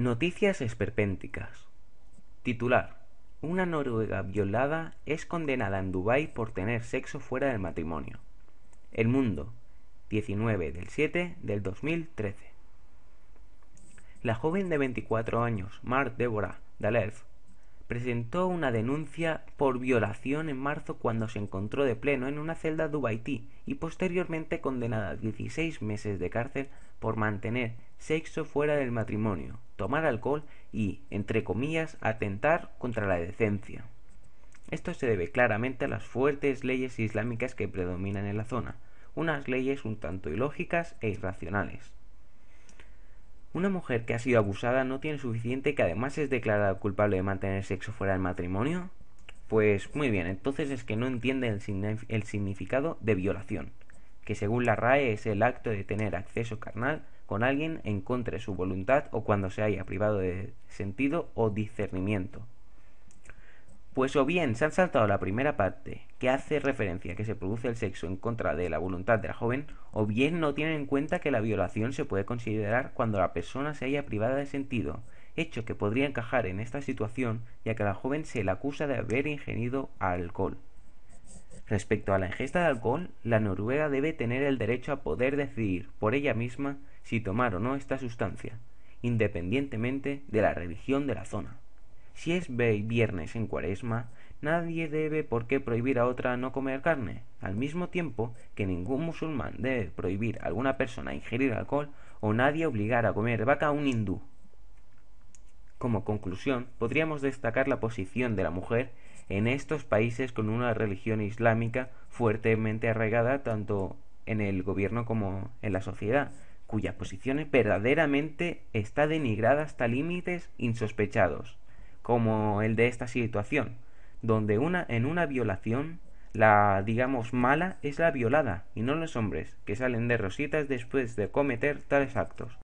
Noticias esperpénticas. Titular. Una noruega violada es condenada en Dubái por tener sexo fuera del matrimonio. El Mundo. 19 del 7 del 2013. La joven de 24 años, Mark Deborah Dalef, presentó una denuncia por violación en marzo cuando se encontró de pleno en una celda dubaití y posteriormente condenada a 16 meses de cárcel por mantener sexo fuera del matrimonio, tomar alcohol y, entre comillas, atentar contra la decencia. Esto se debe claramente a las fuertes leyes islámicas que predominan en la zona, unas leyes un tanto ilógicas e irracionales. Una mujer que ha sido abusada no tiene suficiente que además es declarada culpable de mantener sexo fuera del matrimonio. Pues muy bien, entonces es que no entiende el, significado de violación, que según la RAE es el acto de tener acceso carnal con alguien en contra de su voluntad o cuando se haya privado de sentido o discernimiento. Pues o bien se han saltado la primera parte que hace referencia a que se produce el sexo en contra de la voluntad de la joven, o bien no tienen en cuenta que la violación se puede considerar cuando la persona se haya privada de sentido, hecho que podría encajar en esta situación ya que la joven se le acusa de haber ingenido alcohol. Respecto a la ingesta de alcohol, la Noruega debe tener el derecho a poder decidir por ella misma si tomar o no esta sustancia, independientemente de la religión de la zona. Si es viernes en cuaresma, nadie debe por qué prohibir a otra no comer carne, al mismo tiempo que ningún musulmán debe prohibir a alguna persona ingerir alcohol o nadie obligar a comer vaca a un hindú. Como conclusión, podríamos destacar la posición de la mujer en estos países con una religión islámica fuertemente arraigada tanto en el gobierno como en la sociedad, cuya posición verdaderamente está denigrada hasta límites insospechados como el de esta situación, donde una, en una violación la, digamos, mala es la violada y no los hombres, que salen de rositas después de cometer tales actos.